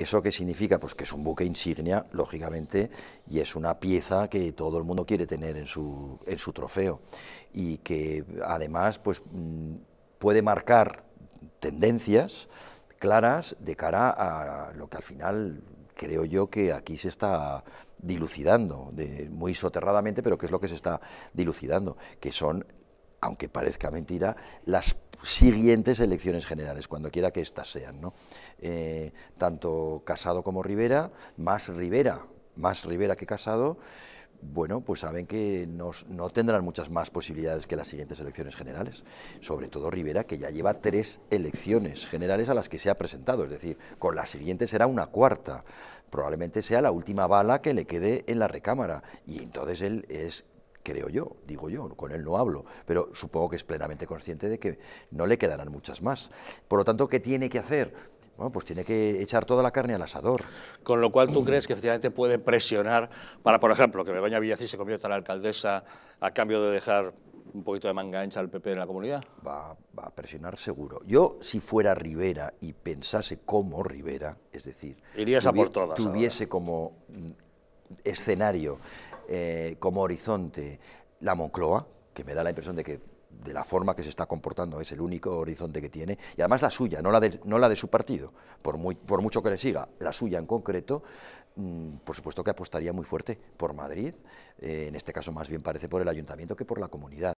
¿Eso qué significa? Pues que es un buque insignia, lógicamente, y es una pieza que todo el mundo quiere tener en su, trofeo y que además pues, mm, puede marcar tendencias claras de cara a lo que al final creo yo que aquí se está dilucidando, de, muy soterradamente, pero que es lo que se está dilucidando, que son, aunque parezca mentira, las siguientes elecciones generales, cuando quiera que estas sean. ¿no? Eh, tanto Casado como Rivera, más Rivera, más Rivera que Casado, bueno, pues saben que no tendrán muchas más posibilidades que las siguientes elecciones generales, sobre todo Rivera, que ya lleva tres elecciones generales a las que se ha presentado, es decir, con la siguiente será una cuarta, probablemente sea la última bala que le quede en la recámara, y entonces él es creo yo, digo yo, con él no hablo, pero supongo que es plenamente consciente de que no le quedarán muchas más. Por lo tanto, ¿qué tiene que hacer? Bueno, pues tiene que echar toda la carne al asador. Con lo cual, ¿tú crees que efectivamente puede presionar para, por ejemplo, que Begoña Villacís se convierta en alcaldesa a cambio de dejar un poquito de manga ancha al PP en la comunidad? Va, a presionar seguro. Yo, si fuera Rivera y pensase como Rivera, es decir... Irías a por todas. Tuviese como mm, escenario eh, como horizonte la Moncloa, que me da la impresión de que de la forma que se está comportando, es el único horizonte que tiene, y además la suya, no la de, no la de su partido, por, por mucho que le siga, la suya en concreto, mm, por supuesto que apostaría muy fuerte por Madrid, eh, en este caso más bien parece por el ayuntamiento que por la comunidad.